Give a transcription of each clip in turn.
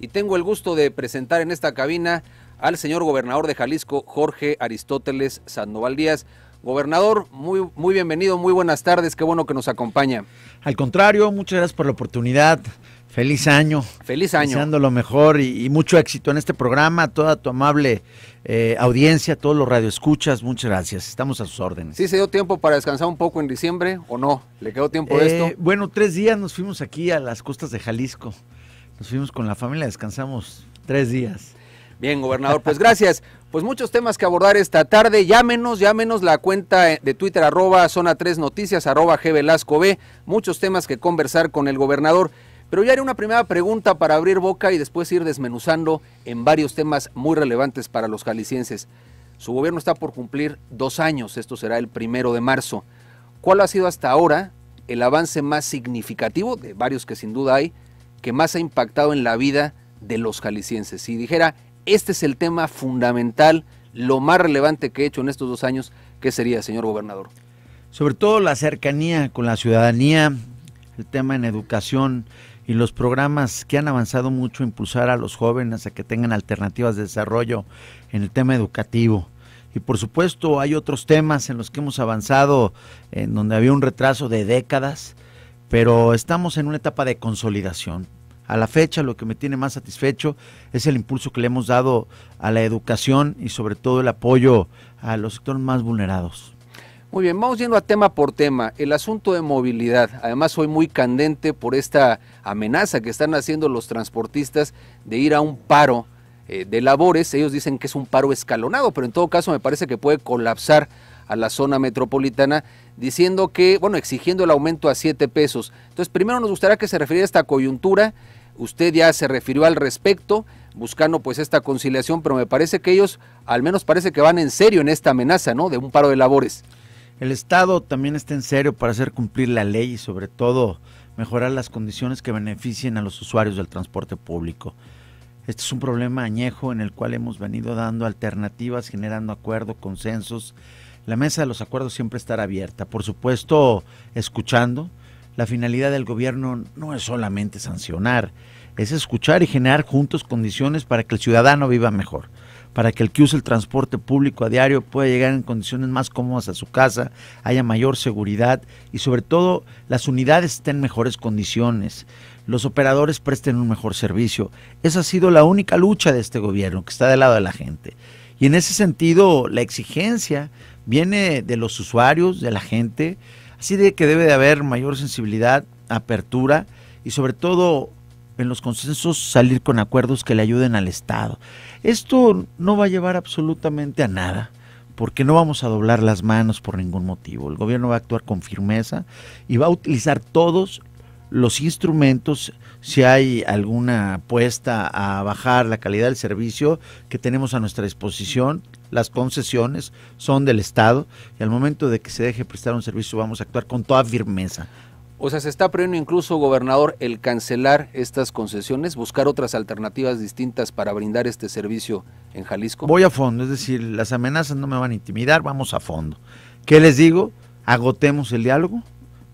y tengo el gusto de presentar en esta cabina al señor gobernador de Jalisco, Jorge Aristóteles Sandoval Díaz. Gobernador, muy, muy bienvenido, muy buenas tardes, qué bueno que nos acompaña. Al contrario, muchas gracias por la oportunidad. Feliz año. Feliz año. Deseando lo mejor y, mucho éxito en este programa, toda tu amable eh, audiencia, todos los radioescuchas, muchas gracias. Estamos a sus órdenes. ¿Sí se dio tiempo para descansar un poco en diciembre o no? ¿Le quedó tiempo de esto? Eh, bueno, tres días nos fuimos aquí a las costas de Jalisco. Nos fuimos con la familia, descansamos tres días. Bien, gobernador, pues gracias. Pues muchos temas que abordar esta tarde. Llámenos, llámenos la cuenta eh, de Twitter arroba zona 3 noticias arroba G Velasco B. Muchos temas que conversar con el gobernador. Pero ya haré una primera pregunta para abrir boca y después ir desmenuzando en varios temas muy relevantes para los jaliscienses. Su gobierno está por cumplir dos años, esto será el primero de marzo. ¿Cuál ha sido hasta ahora el avance más significativo, de varios que sin duda hay, que más ha impactado en la vida de los jaliscienses. Si dijera, este es el tema fundamental, lo más relevante que he hecho en estos dos años, ¿qué sería, señor gobernador? Sobre todo la cercanía con la ciudadanía, el tema en educación y los programas que han avanzado mucho, impulsar a los jóvenes a que tengan alternativas de desarrollo en el tema educativo. Y por supuesto hay otros temas en los que hemos avanzado, en donde había un retraso de décadas, pero estamos en una etapa de consolidación. A la fecha lo que me tiene más satisfecho es el impulso que le hemos dado a la educación y sobre todo el apoyo a los sectores más vulnerados. Muy bien, vamos yendo a tema por tema. El asunto de movilidad. Además, soy muy candente por esta amenaza que están haciendo los transportistas de ir a un paro eh, de labores. Ellos dicen que es un paro escalonado, pero en todo caso me parece que puede colapsar a la zona metropolitana, diciendo que, bueno, exigiendo el aumento a 7 pesos. Entonces, primero nos gustaría que se refiriera a esta coyuntura, usted ya se refirió al respecto, buscando pues esta conciliación, pero me parece que ellos, al menos parece que van en serio en esta amenaza, ¿no? De un paro de labores. El Estado también está en serio para hacer cumplir la ley y sobre todo mejorar las condiciones que beneficien a los usuarios del transporte público. Este es un problema añejo en el cual hemos venido dando alternativas, generando acuerdos, consensos, la mesa de los acuerdos siempre estará abierta, por supuesto, escuchando. La finalidad del gobierno no es solamente sancionar, es escuchar y generar juntos condiciones para que el ciudadano viva mejor, para que el que use el transporte público a diario pueda llegar en condiciones más cómodas a su casa, haya mayor seguridad y sobre todo las unidades estén en mejores condiciones, los operadores presten un mejor servicio. Esa ha sido la única lucha de este gobierno que está del lado de la gente. Y en ese sentido, la exigencia viene de los usuarios, de la gente, así de que debe de haber mayor sensibilidad, apertura y sobre todo en los consensos salir con acuerdos que le ayuden al Estado. Esto no va a llevar absolutamente a nada, porque no vamos a doblar las manos por ningún motivo. El gobierno va a actuar con firmeza y va a utilizar todos los instrumentos, si hay alguna apuesta a bajar la calidad del servicio que tenemos a nuestra disposición, las concesiones son del Estado y al momento de que se deje prestar un servicio vamos a actuar con toda firmeza. O sea, se está previendo incluso, gobernador, el cancelar estas concesiones, buscar otras alternativas distintas para brindar este servicio en Jalisco. Voy a fondo, es decir, las amenazas no me van a intimidar, vamos a fondo. ¿Qué les digo? Agotemos el diálogo,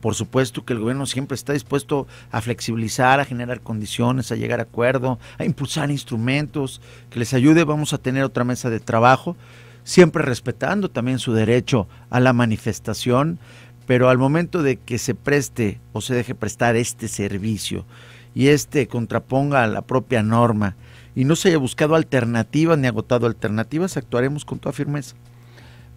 por supuesto que el gobierno siempre está dispuesto a flexibilizar, a generar condiciones, a llegar a acuerdo, a impulsar instrumentos que les ayude. Vamos a tener otra mesa de trabajo, siempre respetando también su derecho a la manifestación, pero al momento de que se preste o se deje prestar este servicio y este contraponga a la propia norma y no se haya buscado alternativas ni agotado alternativas, actuaremos con toda firmeza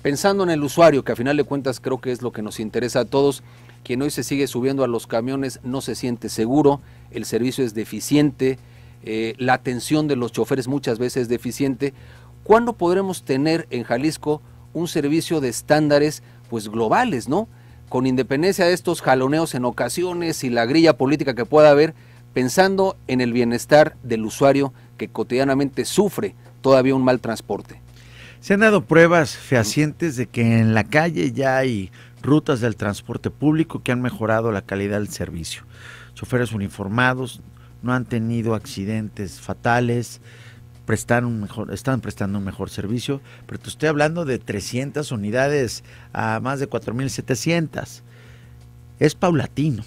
pensando en el usuario, que a final de cuentas creo que es lo que nos interesa a todos, quien hoy se sigue subiendo a los camiones no se siente seguro, el servicio es deficiente, eh, la atención de los choferes muchas veces es deficiente. ¿Cuándo podremos tener en Jalisco un servicio de estándares pues globales, no? Con independencia de estos jaloneos en ocasiones y la grilla política que pueda haber, pensando en el bienestar del usuario que cotidianamente sufre todavía un mal transporte. Se han dado pruebas fehacientes de que en la calle ya hay rutas del transporte público que han mejorado la calidad del servicio. Choferes uniformados no han tenido accidentes fatales, prestaron mejor, están prestando un mejor servicio, pero te estoy hablando de 300 unidades a más de 4.700. Es paulatino.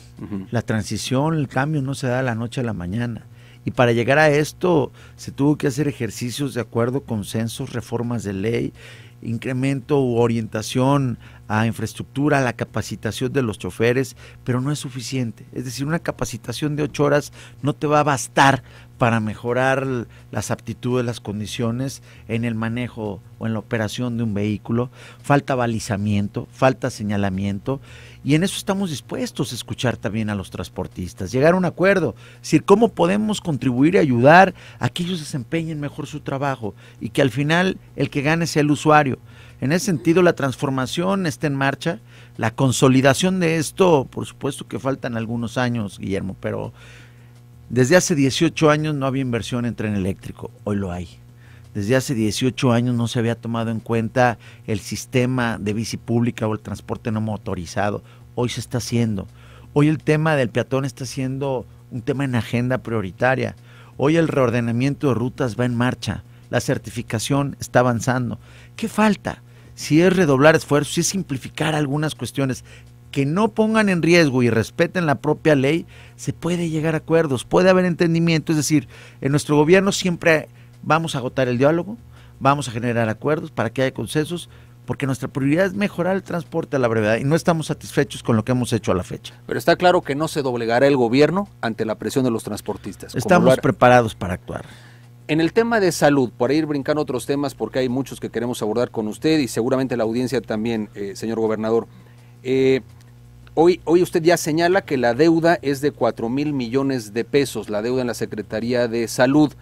La transición, el cambio no se da de la noche a la mañana. Y para llegar a esto se tuvo que hacer ejercicios de acuerdo, consensos, reformas de ley, incremento u orientación a infraestructura, a la capacitación de los choferes, pero no es suficiente. Es decir, una capacitación de ocho horas no te va a bastar para mejorar las aptitudes, las condiciones en el manejo o en la operación de un vehículo. Falta balizamiento, falta señalamiento y en eso estamos dispuestos a escuchar también a los transportistas, llegar a un acuerdo, decir, cómo podemos contribuir y ayudar a que ellos desempeñen mejor su trabajo y que al final el que gane sea el usuario. En ese sentido, la transformación está en marcha. La consolidación de esto, por supuesto que faltan algunos años, Guillermo, pero desde hace 18 años no había inversión en tren eléctrico, hoy lo hay. Desde hace 18 años no se había tomado en cuenta el sistema de bici pública o el transporte no motorizado. Hoy se está haciendo. Hoy el tema del peatón está siendo un tema en agenda prioritaria. Hoy el reordenamiento de rutas va en marcha. La certificación está avanzando. ¿Qué falta? si es redoblar esfuerzos, si es simplificar algunas cuestiones que no pongan en riesgo y respeten la propia ley, se puede llegar a acuerdos, puede haber entendimiento. Es decir, en nuestro gobierno siempre vamos a agotar el diálogo, vamos a generar acuerdos para que haya consensos, porque nuestra prioridad es mejorar el transporte a la brevedad y no estamos satisfechos con lo que hemos hecho a la fecha. Pero está claro que no se doblegará el gobierno ante la presión de los transportistas. Estamos preparados para actuar. En el tema de salud, para ir brincando otros temas, porque hay muchos que queremos abordar con usted y seguramente la audiencia también, eh, señor gobernador. Eh, hoy, hoy usted ya señala que la deuda es de 4 mil millones de pesos, la deuda en la Secretaría de Salud.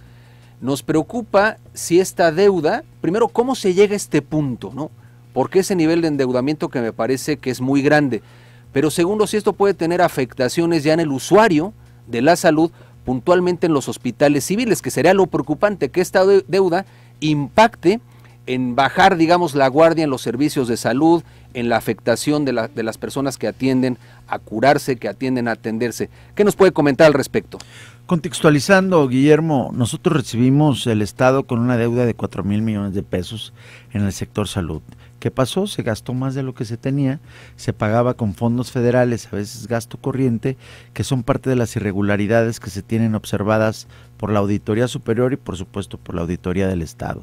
Nos preocupa si esta deuda, primero, ¿cómo se llega a este punto? ¿no? Porque ese nivel de endeudamiento que me parece que es muy grande. Pero segundo, si esto puede tener afectaciones ya en el usuario de la salud, puntualmente en los hospitales civiles, que sería lo preocupante que esta deuda impacte en bajar, digamos, la guardia en los servicios de salud, en la afectación de, las personas que atienden a curarse, que atienden a atenderse. ¿Qué nos puede comentar al respecto? Contextualizando, Guillermo, nosotros recibimos el Estado con una deuda de 4 mil millones de pesos en el sector salud. ¿Qué pasó? Se gastó más de lo que se tenía, se pagaba con fondos federales, a veces gasto corriente, que son parte de las irregularidades que se tienen observadas por la Auditoría Superior y por supuesto por la Auditoría del Estado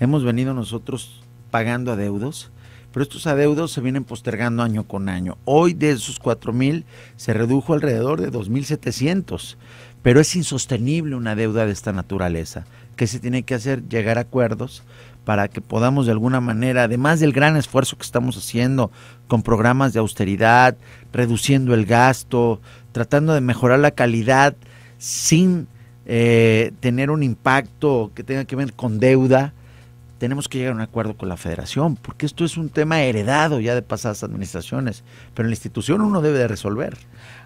hemos venido nosotros pagando adeudos, pero estos adeudos se vienen postergando año con año. Hoy de esos 4.000 se redujo alrededor de 2.700, pero es insostenible una deuda de esta naturaleza. ¿Qué se tiene que hacer? Llegar a acuerdos para que podamos de alguna manera, además del gran esfuerzo que estamos haciendo con programas de austeridad, reduciendo el gasto, tratando de mejorar la calidad sin eh, tener un impacto que tenga que ver con deuda, tenemos que llegar a un acuerdo con la federación, porque esto es un tema heredado ya de pasadas administraciones, pero en la institución uno debe de resolver,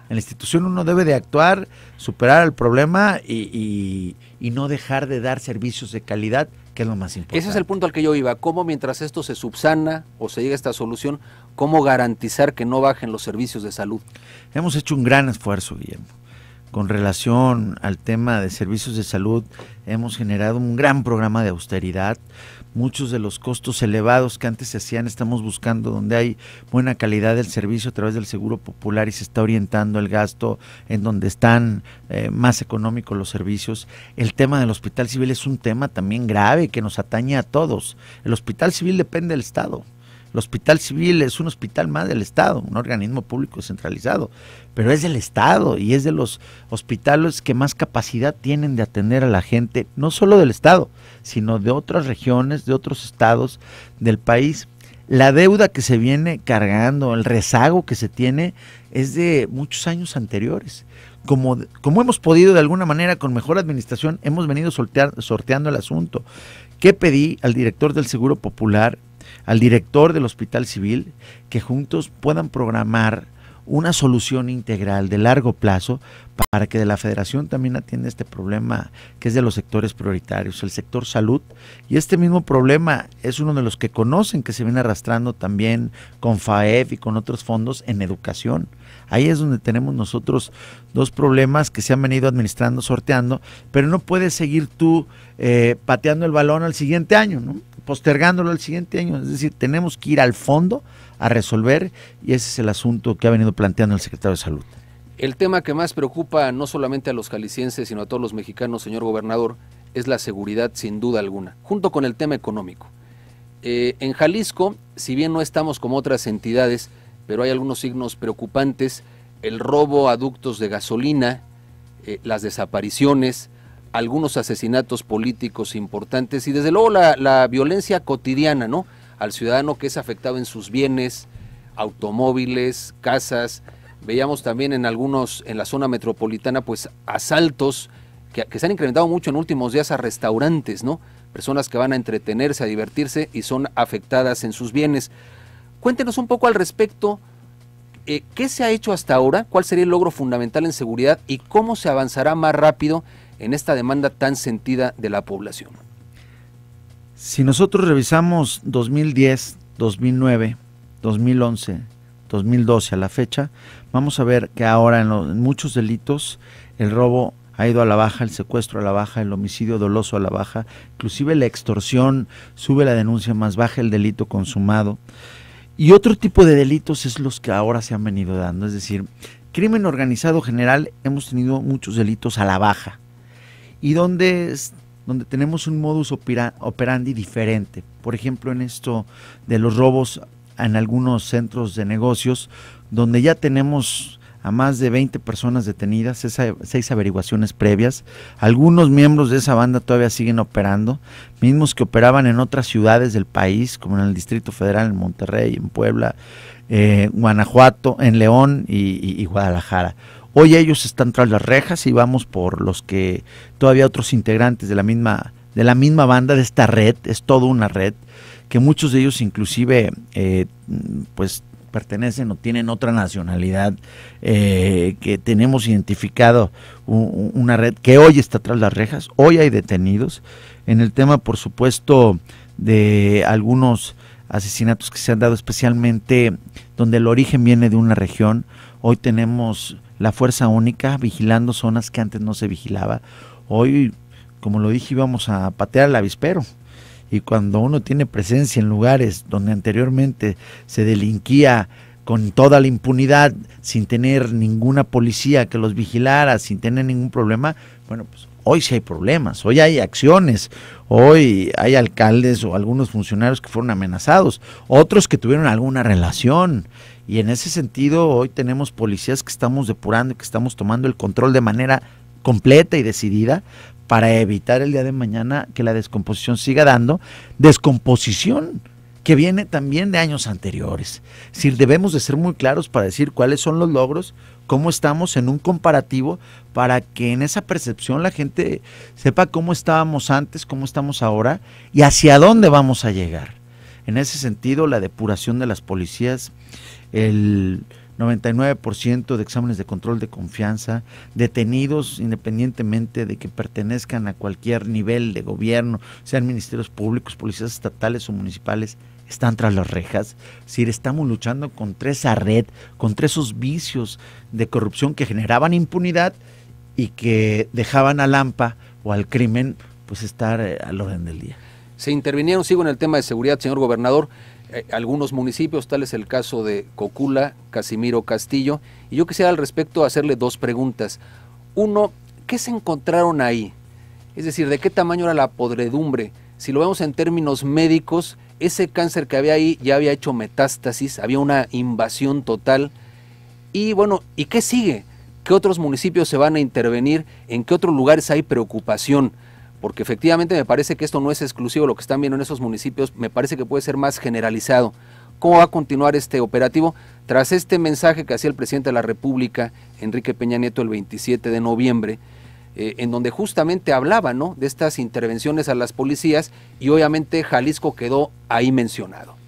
en la institución uno debe de actuar, superar el problema y, y no dejar de dar servicios de calidad, que es lo más importante. Ese es el punto al que yo iba, cómo mientras esto se subsana o se llega a esta solución, cómo garantizar que no bajen los servicios de salud. Hemos hecho un gran esfuerzo, Guillermo con relación al tema de servicios de salud, hemos generado un gran programa de austeridad. Muchos de los costos elevados que antes se hacían estamos buscando donde hay buena calidad del servicio a través del Seguro Popular y se está orientando el gasto en donde están eh, más económicos los servicios. El tema del Hospital Civil es un tema también grave que nos atañe a todos. El Hospital Civil depende del Estado. El Hospital Civil es un hospital más del Estado, un organismo público centralizado, pero es del Estado y es de los hospitales que más capacidad tienen de atender a la gente, no solo del Estado, sino de otras regiones, de otros estados del país. La deuda que se viene cargando, el rezago que se tiene, es de muchos años anteriores. Como, como, hemos podido de alguna manera con mejor administración, hemos venido sortear, sorteando el asunto. ¿Qué pedí al director del Seguro Popular al director del Hospital Civil, que juntos puedan programar una solución integral de largo plazo para que de la federación también atienda este problema que es de los sectores prioritarios, el sector salud. Y este mismo problema es uno de los que conocen que se viene arrastrando también con FAEF e y con otros fondos en educación. Ahí es donde tenemos nosotros dos problemas que se han venido administrando, sorteando, pero no puedes seguir tú eh, pateando el balón al siguiente año, ¿no? postergándolo al siguiente año. Es decir, tenemos que ir al fondo a resolver y ese es el asunto que ha venido planteando el secretario de Salud. El tema que más preocupa no solamente a los jaliscienses, sino a todos los mexicanos, señor gobernador, es la seguridad sin duda alguna, junto con el tema económico. Eh, en Jalisco, si bien no estamos como otras entidades, pero hay algunos signos preocupantes, el robo a ductos de gasolina, eh, las desapariciones, algunos asesinatos políticos importantes y desde luego la, violencia cotidiana, ¿no? Al ciudadano que es afectado en sus bienes, automóviles, casas. Veíamos también en algunos, en la zona metropolitana, pues asaltos que, se han incrementado mucho en últimos días a restaurantes, ¿no? Personas que van a entretenerse, a divertirse y son afectadas en sus bienes. Cuéntenos un poco al respecto. Eh, ¿Qué se ha hecho hasta ahora? ¿Cuál sería el logro fundamental en seguridad y cómo se avanzará más rápido en esta demanda tan sentida de la población. Si nosotros revisamos 2010, 2009, 2011, 2012 a la fecha, vamos a ver que ahora en, muchos delitos el robo ha ido a la baja, el secuestro a la baja, el homicidio doloso a la baja, inclusive la extorsión sube la denuncia más baja, el delito consumado. Y otro tipo de delitos es los que ahora se han venido dando, es decir, crimen organizado general hemos tenido muchos delitos a la baja y donde, donde tenemos un modus operandi diferente. Por ejemplo, en esto de los robos en algunos centros de negocios, donde ya tenemos a más de 20 personas detenidas, seis averiguaciones previas. Algunos miembros de esa banda todavía siguen operando, mismos que operaban en otras ciudades del país, como en el Distrito Federal, en Monterrey, en Puebla, eh, Guanajuato, en León y Guadalajara. Hoy ellos están tras las rejas y vamos por los que todavía otros integrantes de la misma de la misma banda de esta red, es toda una red que muchos de ellos inclusive eh, pues pertenecen o tienen otra nacionalidad eh, que tenemos identificado una red que hoy está tras las rejas, hoy hay detenidos en el tema por supuesto de algunos asesinatos que se han dado especialmente donde el origen viene de una región. Hoy tenemos la fuerza única, vigilando zonas que antes no se vigilaba. Hoy, como lo dije, íbamos a patear el avispero. Y cuando uno tiene presencia en lugares donde anteriormente se delinquía con toda la impunidad, sin tener ninguna policía que los vigilara, sin tener ningún problema, bueno, pues hoy sí hay problemas, hoy hay acciones, hoy hay alcaldes o algunos funcionarios que fueron amenazados, otros que tuvieron alguna relación. Y en ese sentido, hoy tenemos policías que estamos depurando y que estamos tomando el control de manera completa y decidida para evitar el día de mañana que la descomposición siga dando. Descomposición que viene también de años anteriores. Si debemos de ser muy claros para decir cuáles son los logros, cómo estamos en un comparativo, para que en esa percepción la gente sepa cómo estábamos antes, cómo estamos ahora y hacia dónde vamos a llegar. En ese sentido, la depuración de las policías, el 99% de exámenes de control de confianza, detenidos independientemente de que pertenezcan a cualquier nivel de gobierno, sean ministerios públicos, policías estatales o municipales, están tras las rejas. Si estamos luchando contra esa red, contra esos vicios de corrupción que generaban impunidad y que dejaban a Lampa o al crimen pues estar eh, al orden del día se intervinieron, sigo en el tema de seguridad, señor gobernador, eh, algunos municipios, tal es el caso de Cocula, Casimiro Castillo, y yo quisiera al respecto hacerle dos preguntas. Uno, ¿qué se encontraron ahí? Es decir, ¿de qué tamaño era la podredumbre? Si lo vemos en términos médicos, ese cáncer que había ahí ya había hecho metástasis, había una invasión total. Y bueno, ¿y qué sigue? ¿Qué otros municipios se van a intervenir? ¿En qué otros lugares hay preocupación? porque efectivamente me parece que esto no es exclusivo, lo que están viendo en esos municipios me parece que puede ser más generalizado. ¿Cómo va a continuar este operativo? Tras este mensaje que hacía el presidente de la República, Enrique Peña Nieto, el 27 de noviembre, eh, en donde justamente hablaba de estas intervenciones a las policías y obviamente Jalisco quedó ahí mencionado.